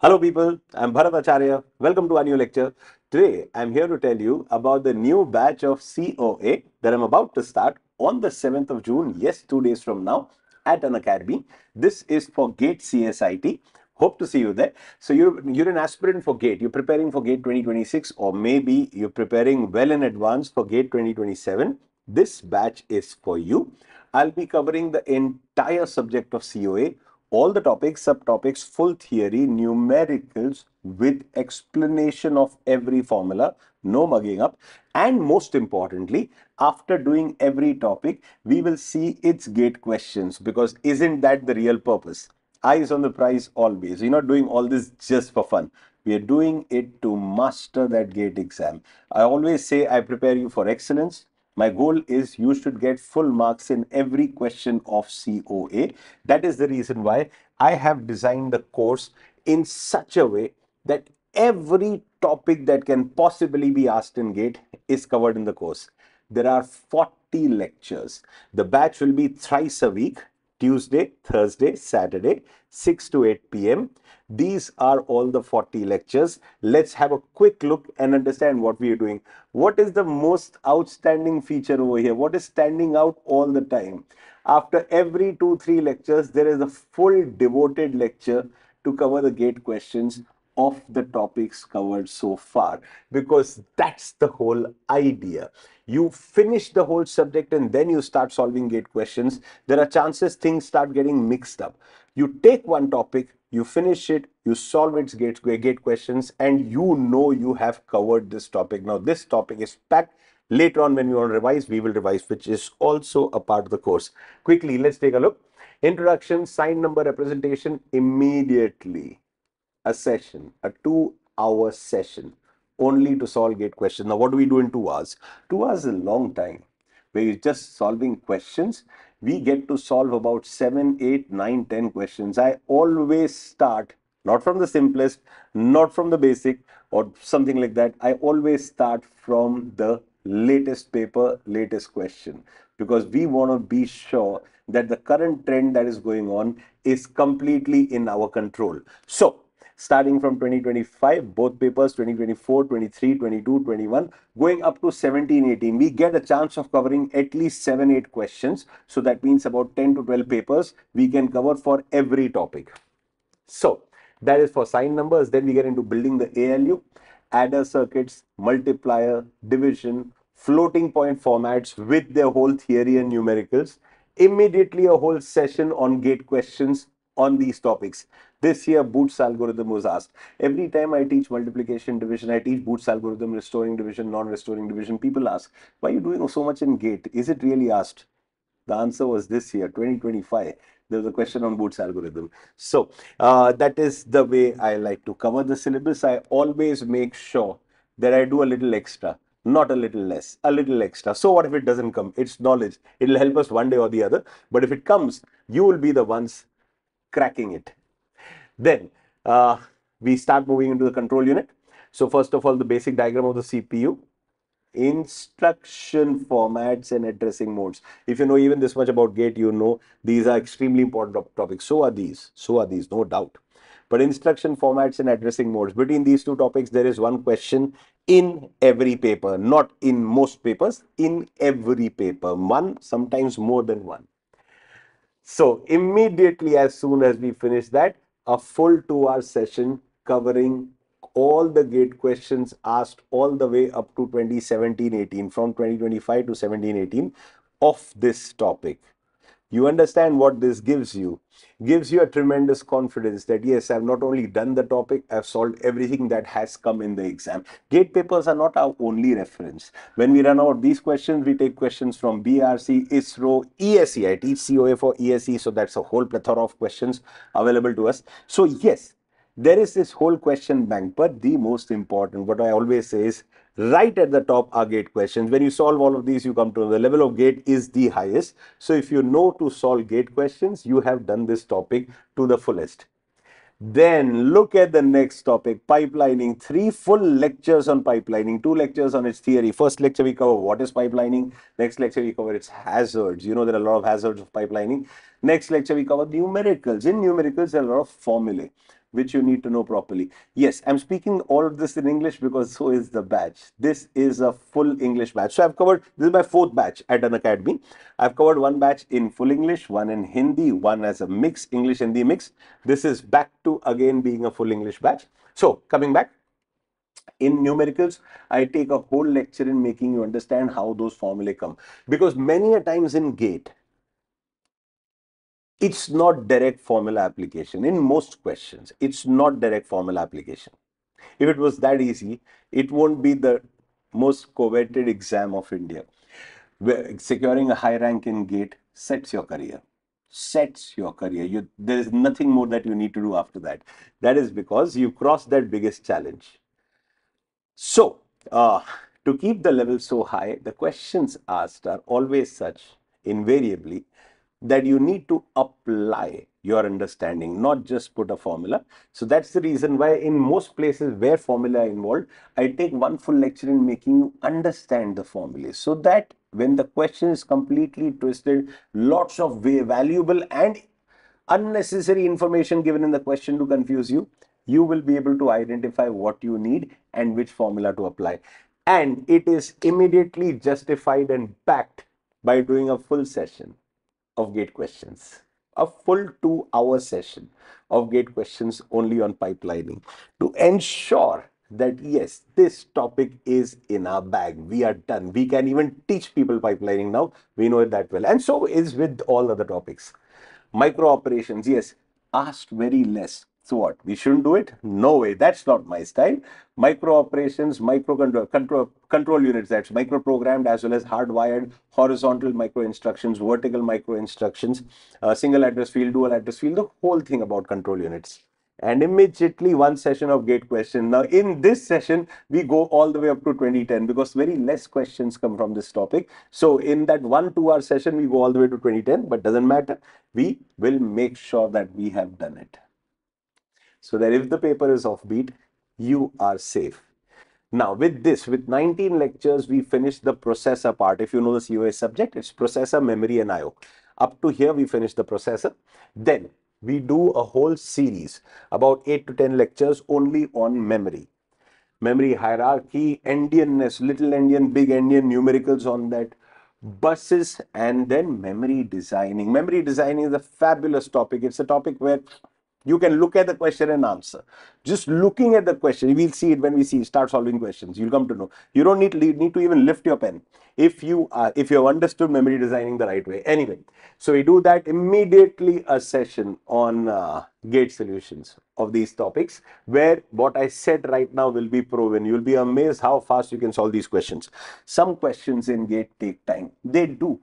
Hello people, I'm Bharat Acharya. Welcome to our new lecture. Today, I'm here to tell you about the new batch of COA that I'm about to start on the 7th of June, yes, two days from now, at an academy. This is for GATE CSIT. Hope to see you there. So you're, you're an aspirant for GATE. You're preparing for GATE 2026 or maybe you're preparing well in advance for GATE 2027. This batch is for you. I'll be covering the entire subject of COA all the topics, subtopics, full theory, numericals with explanation of every formula, no mugging up. And most importantly, after doing every topic, we will see its gate questions because isn't that the real purpose? Eyes on the prize always. We are not doing all this just for fun. We are doing it to master that gate exam. I always say I prepare you for excellence my goal is you should get full marks in every question of COA. That is the reason why I have designed the course in such a way that every topic that can possibly be asked in GATE is covered in the course. There are 40 lectures. The batch will be thrice a week Tuesday, Thursday, Saturday, 6 to 8 p.m. These are all the 40 lectures. Let's have a quick look and understand what we are doing. What is the most outstanding feature over here? What is standing out all the time? After every two, three lectures, there is a full devoted lecture to cover the gate questions of the topics covered so far because that's the whole idea. You finish the whole subject and then you start solving gate questions. There are chances things start getting mixed up. You take one topic, you finish it, you solve its gate, gate questions, and you know you have covered this topic. Now, this topic is packed. Later on, when you want to revise, we will revise, which is also a part of the course. Quickly, let's take a look. Introduction, sign number representation immediately a session, a two hour session only to solve gate questions. Now, what do we do in two hours? Two hours is a long time where you're just solving questions. We get to solve about seven, eight, nine, ten questions. I always start not from the simplest, not from the basic or something like that. I always start from the latest paper, latest question because we want to be sure that the current trend that is going on is completely in our control. So, starting from 2025, both papers 2024, 23, 22, 21, going up to 17, 18. We get a chance of covering at least 7, 8 questions. So that means about 10 to 12 papers we can cover for every topic. So that is for sign numbers. Then we get into building the ALU, adder circuits, multiplier, division, floating point formats with their whole theory and numericals. Immediately a whole session on gate questions on these topics. This year, Boots algorithm was asked. Every time I teach multiplication, division, I teach Boots algorithm, restoring division, non-restoring division. People ask, why are you doing so much in GATE? Is it really asked? The answer was this year, 2025 there was a question on Boots algorithm. So uh, that is the way I like to cover the syllabus. I always make sure that I do a little extra, not a little less, a little extra. So what if it doesn't come? It's knowledge. It'll help us one day or the other. But if it comes, you will be the ones cracking it. Then uh, we start moving into the control unit. So first of all, the basic diagram of the CPU, instruction formats and addressing modes. If you know even this much about gate, you know these are extremely important topics. So are these. So are these, no doubt. But instruction formats and addressing modes. Between these two topics, there is one question in every paper. Not in most papers, in every paper. One, sometimes more than one. So immediately as soon as we finish that, a full two hour session covering all the gate questions asked all the way up to 2017 18, from 2025 to 17 18 of this topic you understand what this gives you gives you a tremendous confidence that yes i've not only done the topic i've solved everything that has come in the exam gate papers are not our only reference when we run out these questions we take questions from brc isro ese teach coa for ese so that's a whole plethora of questions available to us so yes there is this whole question bank but the most important what i always say is right at the top are gate questions. When you solve all of these, you come to the level of gate is the highest. So if you know to solve gate questions, you have done this topic to the fullest. Then look at the next topic, pipelining. Three full lectures on pipelining, two lectures on its theory. First lecture we cover what is pipelining. Next lecture we cover its hazards. You know there are a lot of hazards of pipelining. Next lecture we cover numericals. In numericals there are a lot of formulae which you need to know properly. Yes, I'm speaking all of this in English because so is the batch. This is a full English batch. So I've covered, this is my fourth batch at an academy. I've covered one batch in full English, one in Hindi, one as a mix, English Hindi mix. This is back to again being a full English batch. So coming back, in numericals i take a whole lecture in making you understand how those formulae come because many a times in gate it's not direct formal application in most questions it's not direct formal application if it was that easy it won't be the most coveted exam of india securing a high rank in gate sets your career sets your career you, there is nothing more that you need to do after that that is because you crossed that biggest challenge so uh, to keep the level so high the questions asked are always such invariably that you need to apply your understanding, not just put a formula. So that's the reason why in most places where formula involved, I take one full lecture in making you understand the formula so that when the question is completely twisted, lots of way valuable and unnecessary information given in the question to confuse you, you will be able to identify what you need and which formula to apply. And it is immediately justified and backed by doing a full session of gate questions a full two hour session of gate questions only on pipelining to ensure that yes, this topic is in our bag. We are done. We can even teach people pipelining now. We know it that well. And so is with all other topics. Micro operations, yes, asked very less. So what? We shouldn't do it? No way. That's not my style. Micro operations, micro control, control, control units, that's micro programmed as well as hardwired, horizontal micro instructions, vertical micro instructions, uh, single address field, dual address field, the whole thing about control units. And immediately one session of gate question. Now in this session, we go all the way up to 2010 because very less questions come from this topic. So in that one two hour session, we go all the way to 2010, but doesn't matter. We will make sure that we have done it so that if the paper is offbeat, you are safe. Now, with this, with 19 lectures, we finished the processor part. If you know the CS subject, it's processor, memory, and I.O. Up to here, we finished the processor. Then, we do a whole series, about 8 to 10 lectures only on memory. Memory hierarchy, endianness, little endian, big endian, numericals on that, buses, and then memory designing. Memory designing is a fabulous topic. It's a topic where you can look at the question and answer. Just looking at the question, we'll see it when we see start solving questions. You'll come to know. You don't need need to even lift your pen if you are uh, if you have understood memory designing the right way. Anyway, so we do that immediately a session on uh, gate solutions of these topics where what I said right now will be proven. You'll be amazed how fast you can solve these questions. Some questions in gate take time. They do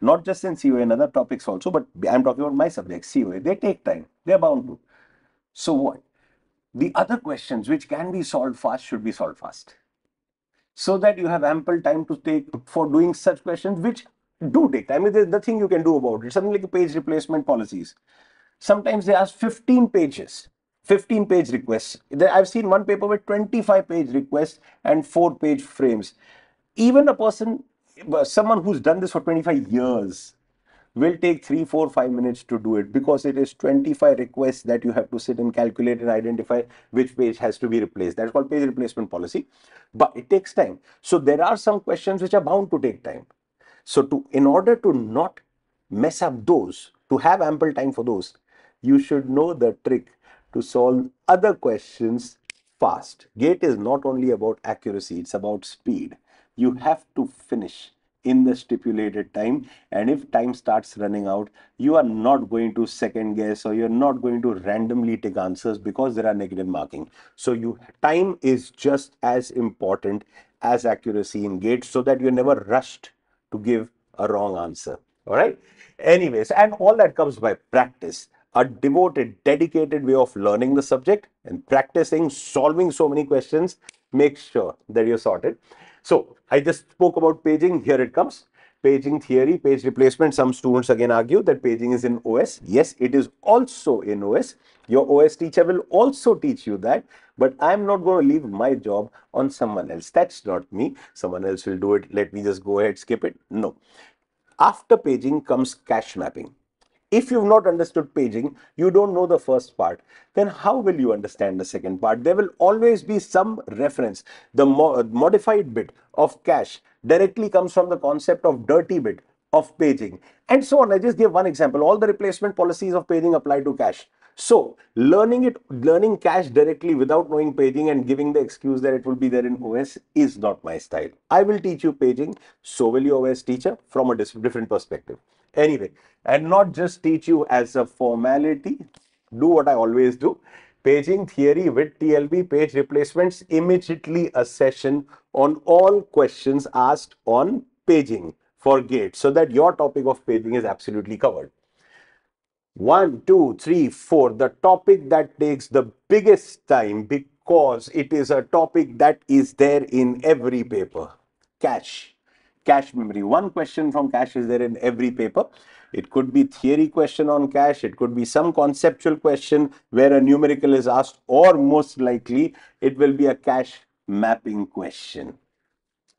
not just in COA, and other topics also, but I'm talking about my subject, COA. They take time. They're bound to. So what? The other questions which can be solved fast should be solved fast. So that you have ample time to take for doing such questions which do take time. I mean, there's nothing you can do about it. Something like page replacement policies. Sometimes they ask 15 pages, 15 page requests. I've seen one paper with 25 page requests and four page frames. Even a person someone who's done this for 25 years will take three, four, five minutes to do it because it is 25 requests that you have to sit and calculate and identify which page has to be replaced. That's called page replacement policy, but it takes time. So there are some questions which are bound to take time. So to in order to not mess up those, to have ample time for those, you should know the trick to solve other questions fast. Gate is not only about accuracy, it's about speed you have to finish in the stipulated time and if time starts running out you are not going to second guess or you're not going to randomly take answers because there are negative marking so you time is just as important as accuracy in gate so that you're never rushed to give a wrong answer all right anyways and all that comes by practice a devoted dedicated way of learning the subject and practicing solving so many questions make sure that you're sorted so I just spoke about paging. Here it comes. Paging theory, page replacement. Some students again argue that paging is in OS. Yes, it is also in OS. Your OS teacher will also teach you that. But I'm not going to leave my job on someone else. That's not me. Someone else will do it. Let me just go ahead, skip it. No. After paging comes cache mapping if you've not understood paging, you don't know the first part, then how will you understand the second part? There will always be some reference. The mo modified bit of cache directly comes from the concept of dirty bit of paging and so on. I just give one example. All the replacement policies of paging apply to cache. So learning it, learning cache directly without knowing paging and giving the excuse that it will be there in OS is not my style. I will teach you paging. So will your OS teacher from a different perspective. Anyway, and not just teach you as a formality, do what I always do. Paging theory with TLB page replacements, immediately a session on all questions asked on paging for GATE so that your topic of paging is absolutely covered. One, two, three, four, the topic that takes the biggest time because it is a topic that is there in every paper, cash cache memory. One question from cache is there in every paper. It could be theory question on cache. It could be some conceptual question where a numerical is asked or most likely it will be a cache mapping question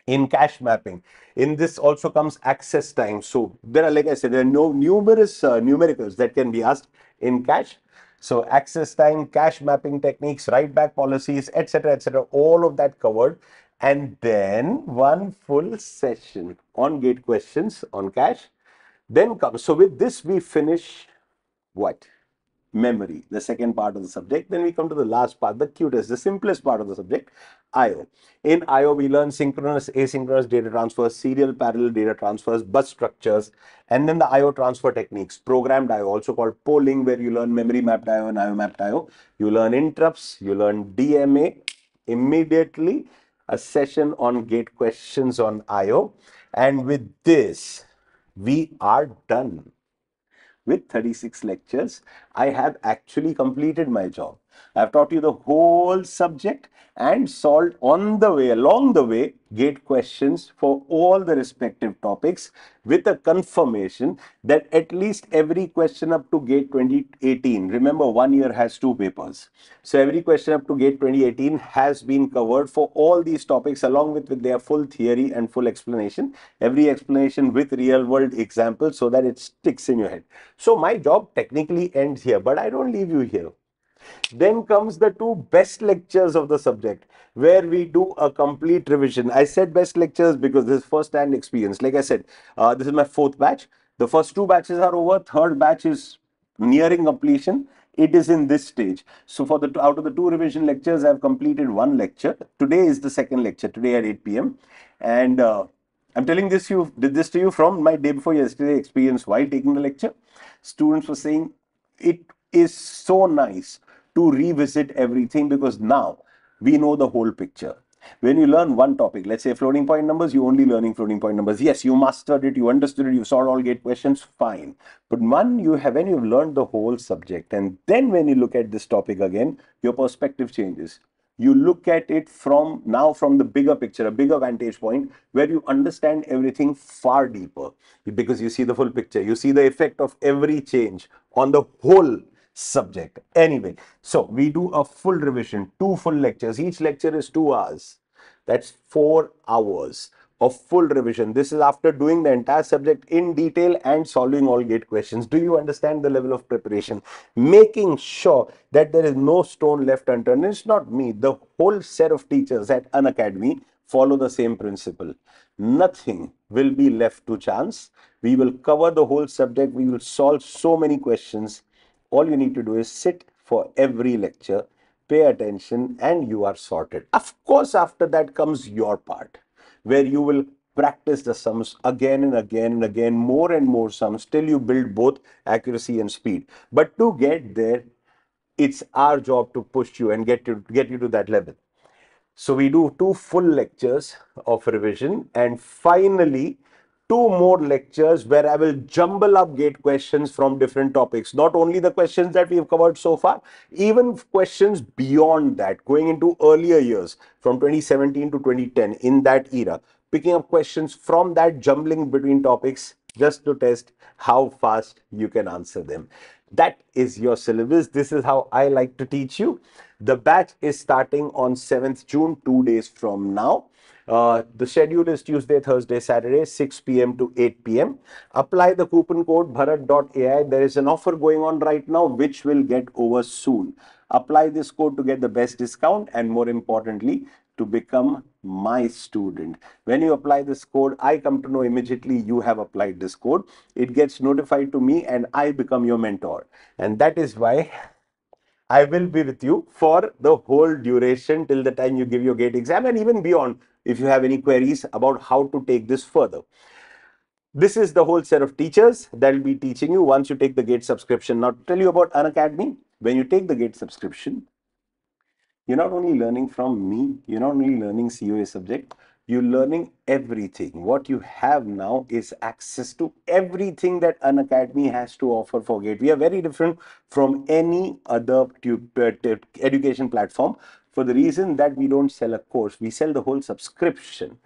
in cache mapping. In this also comes access time. So there are, like I said, there are no numerous uh, numericals that can be asked in cache. So access time, cache mapping techniques, write back policies, etc., etc. All of that covered and then one full session on gate questions on cash then come so with this we finish what memory the second part of the subject then we come to the last part the cutest the simplest part of the subject io in io we learn synchronous asynchronous data transfers serial parallel data transfers bus structures and then the io transfer techniques programmed io also called polling where you learn memory mapped io and io mapped io you learn interrupts you learn dma immediately a session on gate questions on IO. And with this, we are done. With 36 lectures, I have actually completed my job. I've taught you the whole subject and solved on the way, along the way, gate questions for all the respective topics with a confirmation that at least every question up to gate 2018, remember one year has two papers. So every question up to gate 2018 has been covered for all these topics along with, with their full theory and full explanation. Every explanation with real world examples so that it sticks in your head. So my job technically ends here, but I don't leave you here. Then comes the two best lectures of the subject, where we do a complete revision. I said best lectures because this is first-hand experience. Like I said, uh, this is my fourth batch. The first two batches are over. Third batch is nearing completion. It is in this stage. So for the out of the two revision lectures, I've completed one lecture. Today is the second lecture. Today at 8 p.m. And uh, I'm telling this you did this to you from my day before yesterday experience while taking the lecture. Students were saying it is so nice to revisit everything because now we know the whole picture. When you learn one topic, let's say floating point numbers, you're only learning floating point numbers. Yes, you mastered it, you understood it, you solved all gate questions, fine. But one, you have when you've learned the whole subject, and then when you look at this topic again, your perspective changes. You look at it from now from the bigger picture, a bigger vantage point, where you understand everything far deeper because you see the full picture. You see the effect of every change on the whole subject. Anyway, so we do a full revision, two full lectures. Each lecture is two hours. That's four hours of full revision. This is after doing the entire subject in detail and solving all gate questions. Do you understand the level of preparation? Making sure that there is no stone left unturned. It's not me. The whole set of teachers at an academy follow the same principle. Nothing will be left to chance. We will cover the whole subject. We will solve so many questions all you need to do is sit for every lecture, pay attention, and you are sorted. Of course, after that comes your part, where you will practice the sums again and again and again, more and more sums till you build both accuracy and speed. But to get there, it's our job to push you and get you, get you to that level. So we do two full lectures of revision and finally two more lectures where I will jumble up gate questions from different topics. Not only the questions that we've covered so far, even questions beyond that, going into earlier years from 2017 to 2010 in that era, picking up questions from that, jumbling between topics just to test how fast you can answer them. That is your syllabus. This is how I like to teach you. The batch is starting on 7th June, two days from now. Uh, the schedule is Tuesday, Thursday, Saturday, 6 p.m. to 8 p.m. Apply the coupon code bharat.ai. There is an offer going on right now, which will get over soon. Apply this code to get the best discount and more importantly, to become my student. When you apply this code, I come to know immediately you have applied this code. It gets notified to me and I become your mentor. And that is why I will be with you for the whole duration till the time you give your gate exam and even beyond if you have any queries about how to take this further. This is the whole set of teachers that will be teaching you once you take the GATE subscription. Now, tell you about Unacademy, when you take the GATE subscription, you're not only learning from me, you're not only learning COA subject, you're learning everything. What you have now is access to everything that an academy has to offer for GATE. We are very different from any other education platform for the reason that we don't sell a course, we sell the whole subscription.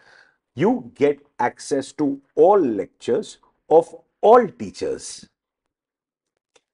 You get access to all lectures of all teachers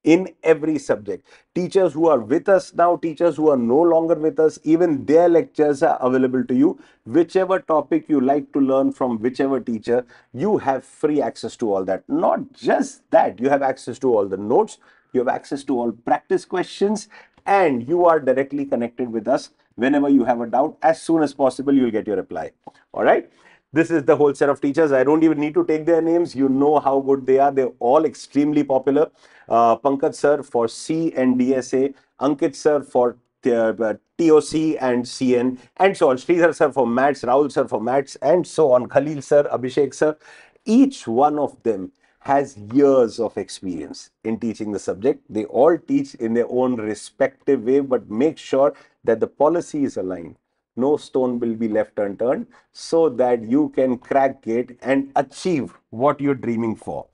in every subject. Teachers who are with us now, teachers who are no longer with us, even their lectures are available to you. Whichever topic you like to learn from whichever teacher, you have free access to all that. Not just that, you have access to all the notes, you have access to all practice questions and you are directly connected with us whenever you have a doubt as soon as possible you'll get your reply all right this is the whole set of teachers i don't even need to take their names you know how good they are they're all extremely popular uh, pankaj sir for c and dsa ankit sir for uh, TOC and CN and so on. Sridhar sir for maths, Rahul sir for maths and so on. Khalil sir, Abhishek sir. Each one of them has years of experience in teaching the subject. They all teach in their own respective way, but make sure that the policy is aligned. No stone will be left unturned so that you can crack it and achieve what you're dreaming for.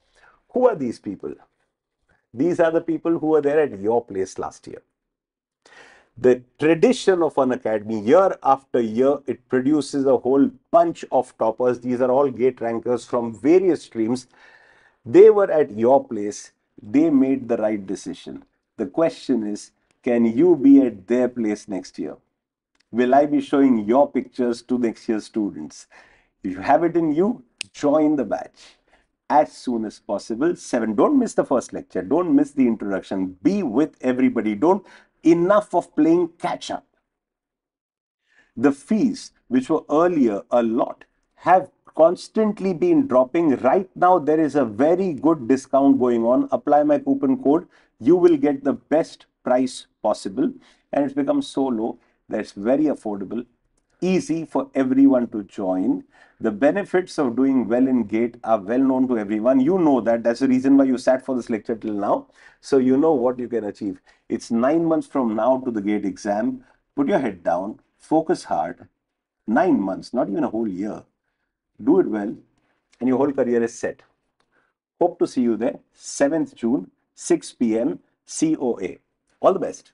Who are these people? These are the people who were there at your place last year. The tradition of an academy, year after year, it produces a whole bunch of toppers. These are all gate rankers from various streams they were at your place, they made the right decision. The question is can you be at their place next year? Will I be showing your pictures to next year's students? If you have it in you, join the batch as soon as possible. Seven, don't miss the first lecture. Don't miss the introduction. Be with everybody. Don't enough of playing catch up. The fees, which were earlier a lot, have constantly been dropping. Right now, there is a very good discount going on. Apply my coupon code. You will get the best price possible. And it's become so low that it's very affordable, easy for everyone to join. The benefits of doing well in GATE are well known to everyone. You know that. That's the reason why you sat for this lecture till now. So you know what you can achieve. It's nine months from now to the GATE exam. Put your head down, focus hard. Nine months, not even a whole year do it well, and your whole career is set. Hope to see you there, 7th June, 6 p.m., COA. All the best.